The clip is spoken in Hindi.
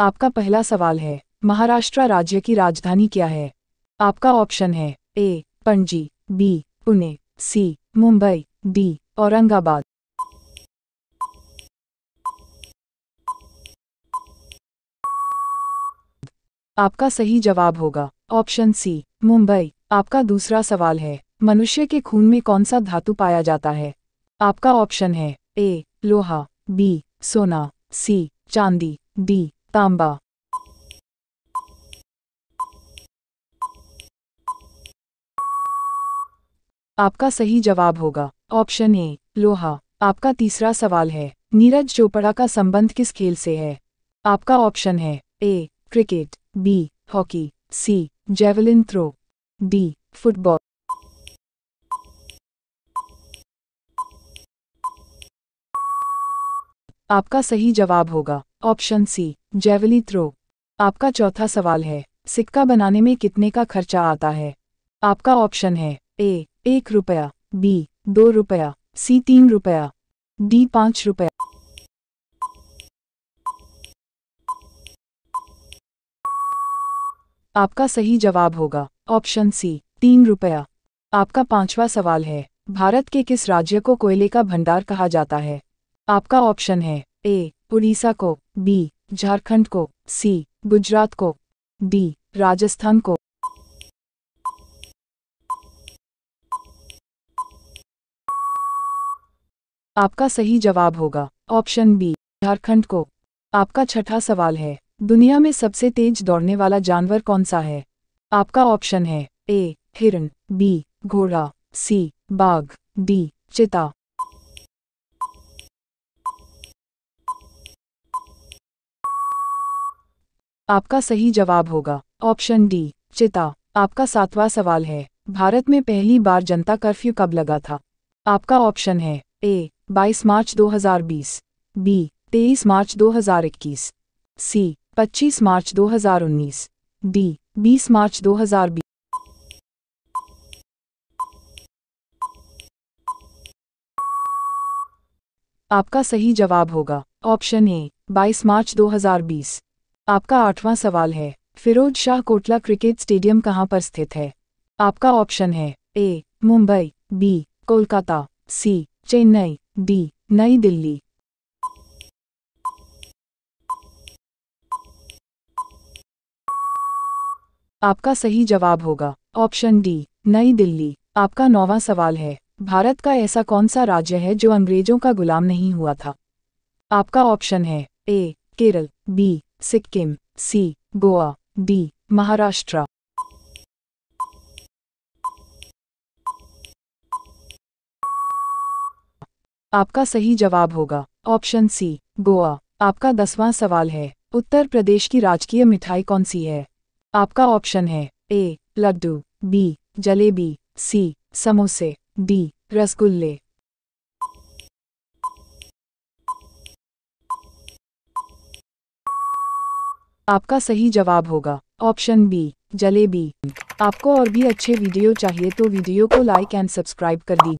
आपका पहला सवाल है महाराष्ट्र राज्य की राजधानी क्या है आपका ऑप्शन है A Panaji B Pune C Mumbai D Aurangabad आपका सही जवाब होगा ऑप्शन सी मुंबई आपका दूसरा सवाल है मनुष्य के खून में कौन सा धातु पाया जाता है आपका ऑप्शन है ए लोहा बी सोना सी चांदी डी तांबा आपका सही जवाब होगा ऑप्शन ए लोहा आपका तीसरा सवाल है नीरज चोपड़ा का संबंध किस खेल से है आपका ऑप्शन है A cricket B hockey C javelin throw D football आपका सही जवाब होगा ऑप्शन सी जेवली थ्रो आपका चौथा सवाल है सिक्का बनाने में कितने का खर्चा आता है आपका ऑप्शन है ए एक रुपया बी दो रुपया सी तीन रुपया डी पांच रुपया आपका सही जवाब होगा ऑप्शन सी तीन रुपया आपका पांचवा सवाल है भारत के किस राज्य को कोयले का भंडार कहा जाता है आपका ऑप्शन है ए उड़ीसा को बी झारखंड को सी गुजरात को डी राजस्थान को आपका सही जवाब होगा ऑप्शन बी झारखंड को आपका छठा सवाल है दुनिया में सबसे तेज दौड़ने वाला जानवर कौन सा है आपका ऑप्शन है ए हिरण बी घोड़ा सी बाघ डी चिता आपका सही जवाब होगा ऑप्शन डी चिता आपका सातवां सवाल है भारत में पहली बार जनता कर्फ्यू कब लगा था आपका ऑप्शन है ए 22 मार्च 2020 बी 23 मार्च 2021 सी 25 मार्च 2019 डी 20 मार्च 2020 आपका सही जवाब होगा ऑप्शन ए 22 मार्च 2020 आपका आठवां सवाल है फिरोज शाह कोटला क्रिकेट स्टेडियम कहाँ पर स्थित है आपका ऑप्शन है A Mumbai B Kolkata C Chennai D New Delhi आपका सही जवाब होगा ऑप्शन डी नई दिल्ली आपका नौवां सवाल है भारत का ऐसा कौन सा राज्य है जो अंग्रेजों का गुलाम नहीं हुआ था आपका ऑप्शन है A Kerala B Sikkim C Goa D Maharashtra आपका सही जवाब होगा ऑप्शन सी गोवा आपका दसवां सवाल है उत्तर प्रदेश की राजकीय मिठाई कौन सी है आपका ऑप्शन है A laddu B jalebi C समोसे डी रसगुल्ले आपका सही जवाब होगा ऑप्शन बी जलेबी आपको और भी अच्छे वीडियो चाहिए तो वीडियो को लाइक एंड सब्सक्राइब कर दी